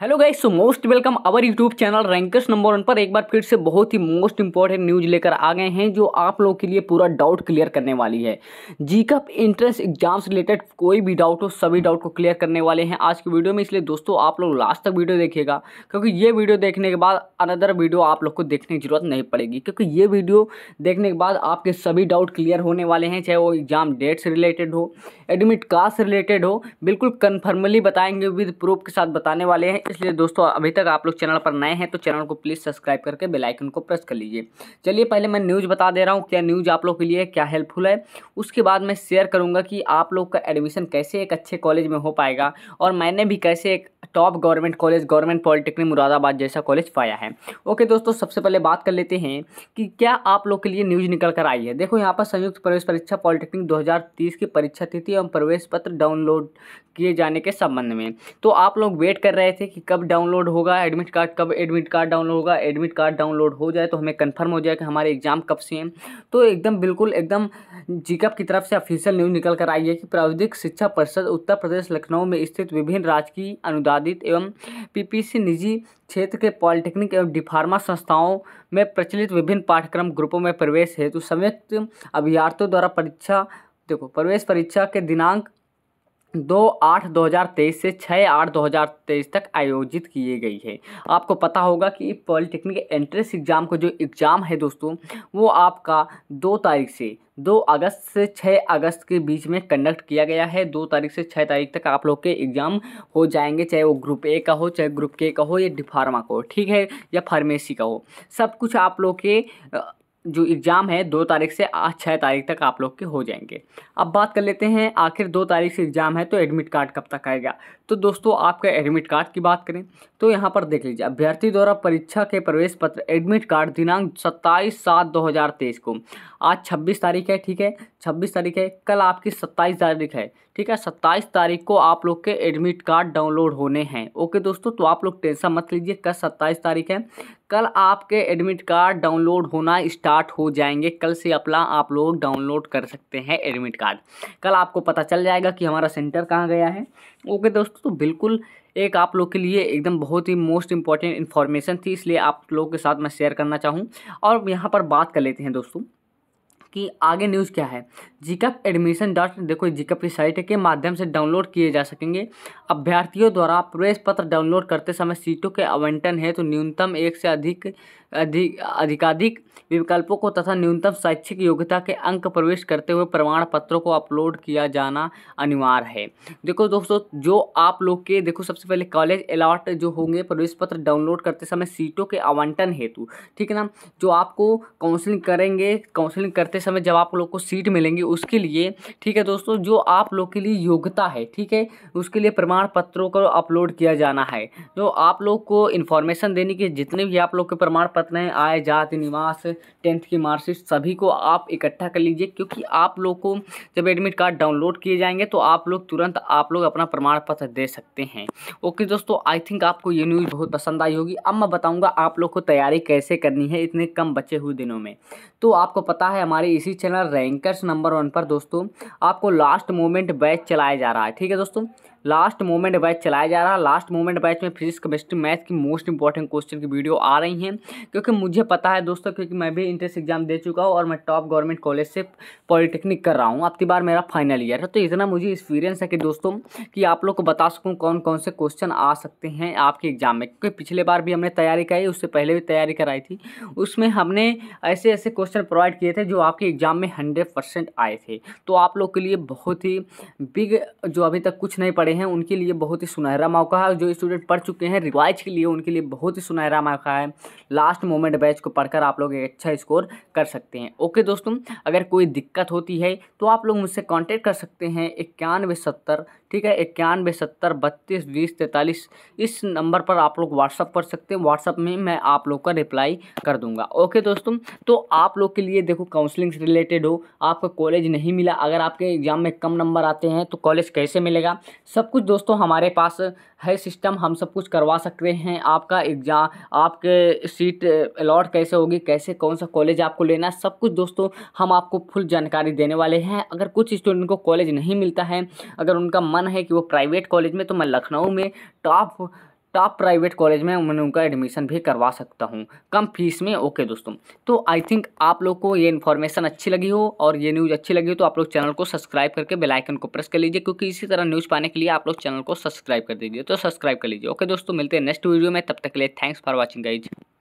hello guys so most welcome our YouTube channel rankers number one पर एक बार फिर से बहुत ही मोस्ट इंपॉर्टेंट न्यूज लेकर आ गए हैं जो आप लोगों के लिए पूरा डाउट क्लियर करने वाली है जी कप एंट्रेंस एग्जाम से रिलेटेड कोई भी डाउट हो सभी डाउट को क्लियर करने वाले हैं आज की वीडियो में इसलिए दोस्तों आप लोग लास्ट तक वीडियो देखिएगा क्योंकि ये वीडियो देखने के बाद अनदर वीडियो आप लोग को देखने की जरूरत नहीं पड़ेगी क्योंकि ये वीडियो देखने के बाद आपके सभी डाउट क्लियर होने वाले हैं चाहे वो एग्जाम डेट से रिलेटेड हो एडमिट कार्ड से रिलेटेड हो बिल्कुल कन्फर्मली बताएंगे विद प्रूफ के साथ बताने वाले हैं इसलिए दोस्तों अभी तक आप लोग चैनल पर नए हैं तो चैनल को प्लीज़ सब्सक्राइब करके बेलाइकन को प्रेस कर लीजिए चलिए पहले मैं न्यूज़ बता दे रहा हूँ क्या न्यूज़ आप लोग के लिए क्या हेल्पफुल है उसके बाद मैं शेयर करूँगा कि आप लोग का एडमिशन कैसे एक अच्छे कॉलेज में हो पाएगा और मैंने भी कैसे एक top government college government polytechnic Moradabad जैसा कॉलेज पाया है ओके दोस्तों सबसे पहले बात कर लेते हैं कि क्या आप लोग के लिए न्यूज़ निकल कर आई है देखो यहाँ पर संयुक्त प्रवेश परीक्षा पॉलिटेक्निक 2030 की परीक्षा तिथि एवं प्रवेश पत्र डाउनलोड किए जाने के संबंध में तो आप लोग वेट कर रहे थे कि कब डाउनलोड होगा एडमिट कार्ड कब एडमिट कार्ड डाउनलोड होगा एडमिट कार्ड डाउनलोड हो जाए तो हमें कंफर्म हो जाए कि हमारे एग्ज़ाम कब से हैं तो एकदम बिल्कुल एकदम जीकअप की तरफ से ऑफिशियल न्यूज़ निकल कर आई है कि प्रावधिक शिक्षा परिषद उत्तर प्रदेश लखनऊ में स्थित विभिन्न राजकीय अनुदानित एवं पी निजी क्षेत्र के पॉलिटेक्निक एवं डिफार्मा संस्थाओं में प्रचलित विभिन्न पाठ्यक्रम ग्रुपों में प्रवेश हेतु संयुक्त अभ्यार्थियों द्वारा परीक्षा देखो प्रवेश परीक्षा के दिनांक दो आठ दो हज़ार तेईस से छः आठ दो हज़ार तेईस तक आयोजित किए गई है आपको पता होगा कि पॉलिटेक्निक एंट्रेंस एग्ज़ाम का जो एग्ज़ाम है दोस्तों वो आपका दो तारीख से दो अगस्त से छः अगस्त के बीच में कंडक्ट किया गया है दो तारीख से छः तारीख तक आप लोग के एग्ज़ाम हो जाएंगे चाहे वो ग्रुप ए का हो चाहे ग्रुप के का हो या डिफार्मा का हो ठीक है या फार्मेसी का हो सब कुछ आप लोग के जो एग्ज़ाम है दो तारीख से आज छः तारीख तक आप लोग के हो जाएंगे अब बात कर लेते हैं आखिर दो तारीख से एग्ज़ाम है तो एडमिट कार्ड कब तक आएगा तो दोस्तों आपका एडमिट कार्ड की बात करें तो यहाँ पर देख लीजिए अभ्यर्थी द्वारा परीक्षा के प्रवेश पत्र एडमिट कार्ड दिनांक सत्ताईस सात दो हज़ार तेईस को आज छब्बीस तारीख है ठीक है छब्बीस तारीख है कल आपकी सत्ताईस तारीख है ठीक है सत्ताईस तारीख को आप लोग के एडमिट कार्ड डाउनलोड होने हैं ओके दोस्तों तो आप लोग टेंशन मत लीजिए कल सत्ताईस तारीख है कल आपके एडमिट कार्ड डाउनलोड होना स्टार्ट स्टार्ट हो जाएंगे कल से अपना आप लोग डाउनलोड कर सकते हैं एडमिट कार्ड कल आपको पता चल जाएगा कि हमारा सेंटर कहाँ गया है ओके दोस्तों तो बिल्कुल एक आप लोग के लिए एकदम बहुत ही मोस्ट इंपॉर्टेंट इन्फॉर्मेशन थी इसलिए आप लोगों के साथ मैं शेयर करना चाहूँ और यहाँ पर बात कर लेते हैं दोस्तों कि आगे न्यूज़ क्या है जिकअप एडमिशन डॉट देखो जिकअप की साइट के माध्यम से डाउनलोड किए जा सकेंगे अभ्यर्थियों द्वारा प्रवेश पत्र डाउनलोड करते समय सीटों के आवंटन है तो न्यूनतम एक से अधिक अधिक अधिकाधिक विकल्पों को तथा न्यूनतम शैक्षिक योग्यता के अंक प्रवेश करते हुए प्रमाण पत्रों को अपलोड किया जाना अनिवार्य है देखो दोस्तों जो आप लोग के देखो सबसे पहले कॉलेज अलाट जो होंगे प्रवेश पत्र डाउनलोड करते समय सीटों के आवंटन हेतु ठीक है ना जो आपको काउंसलिंग करेंगे काउंसलिंग करते समय जब आप लोग को सीट मिलेंगी उसके लिए ठीक है दोस्तों जो आप लोग के लिए योग्यता है ठीक है उसके लिए प्रमाण पत्रों को अपलोड किया जाना है जो तो आप लोग को इन्फॉर्मेशन देने के जितने भी आप लोग के प्रमाण पत्र रत्न आय जाति निवास टेंथ की मार्कशीट सभी को आप इकट्ठा कर लीजिए क्योंकि आप लोग को जब एडमिट कार्ड डाउनलोड किए जाएंगे तो आप लोग तुरंत आप लोग अपना प्रमाण पत्र दे सकते हैं ओके दोस्तों आई थिंक आपको ये न्यूज़ बहुत पसंद आई होगी अब मैं बताऊँगा आप लोग को तैयारी कैसे करनी है इतने कम बचे हुए दिनों में तो आपको पता है हमारे इसी चैनल रैंकर्स नंबर वन पर दोस्तों आपको लास्ट मोमेंट बैच चलाया जा रहा है ठीक है दोस्तों लास्ट मोमेंट बैच चलाया जा रहा है लास्ट मोमेंट बैच में फिजिक्स केमिस्ट्री मैथ की मोस्ट इंपॉर्टेंट क्वेश्चन की वीडियो आ रही हैं क्योंकि मुझे पता है दोस्तों क्योंकि मैं भी इंट्रेंस एग्ज़ाम दे चुका हूँ और मैं टॉप गवर्नमेंट कॉलेज से पॉलिटेक्निक कर रहा हूँ अब की बार मेरा फाइनल ईयर है तो इतना मुझे एक्सपीरियंस है कि दोस्तों कि आप लोग को बता सकूँ कौन कौन से क्वेश्चन आ सकते हैं आपके एग्ज़ाम में क्योंकि पिछले बार भी हमने तैयारी कराई उससे पहले भी तैयारी कराई थी उसमें हमने ऐसे ऐसे क्वेश्चन प्रोवाइड किए थे जो आपके एग्ज़ाम में हंड्रेड परसेंट आए थे तो आप लोग के लिए बहुत ही बिग जो अभी तक कुछ नहीं पढ़े हैं उनके लिए बहुत ही सुनहरा मौका है जो स्टूडेंट पढ़ चुके हैं रिवाइज के लिए उनके लिए बहुत ही सुनहरा मौका है लास्ट लास्ट मोमेंट बैच को पढ़कर आप लोग एक अच्छा स्कोर कर सकते हैं ओके दोस्तों अगर कोई दिक्कत होती है तो आप लोग मुझसे कॉन्टेक्ट कर सकते हैं इक्यानवे सत्तर ठीक है इक्यानवे सत्तर बत्तीस बीस तैंतालीस इस नंबर पर आप लोग व्हाट्सअप कर सकते हैं व्हाट्सअप में मैं आप लोग का रिप्लाई कर दूंगा ओके दोस्तों तो आप लोग के लिए देखो काउंसलिंग से रिलेटेड हो आपका कॉलेज नहीं मिला अगर आपके एग्ज़ाम में कम नंबर आते हैं तो कॉलेज कैसे मिलेगा सब कुछ दोस्तों हमारे पास है सिस्टम हम सब कुछ करवा सकते हैं आपका एग्ज़ाम आपके सीट अलॉट कैसे होगी कैसे कौन सा कॉलेज आपको लेना है सब कुछ दोस्तों हम आपको फुल जानकारी देने वाले हैं अगर कुछ स्टूडेंट को कॉलेज नहीं मिलता है अगर उनका मन बताना है कि वो प्राइवेट कॉलेज में तो मैं लखनऊ में टॉप टॉप प्राइवेट कॉलेज में मैं उनका एडमिशन भी करवा सकता हूँ कम फीस में ओके दोस्तों तो आई थिंक आप लोग को ये इन्फॉर्मेशन अच्छी लगी हो और ये न्यूज़ अच्छी लगी हो तो आप लोग चैनल को सब्सक्राइब करके बेल आइकन को प्रेस कर लीजिए क्योंकि इसी तरह न्यूज़ पाने के लिए आप लोग चैनल को सब्सक्राइब कर दीजिए तो सब्सक्राइब कर लीजिए ओके दोस्तों मिलते हैं नेक्स्ट वीडियो में तब तक के लिए थैंक्स फॉर वॉचिंग गाइज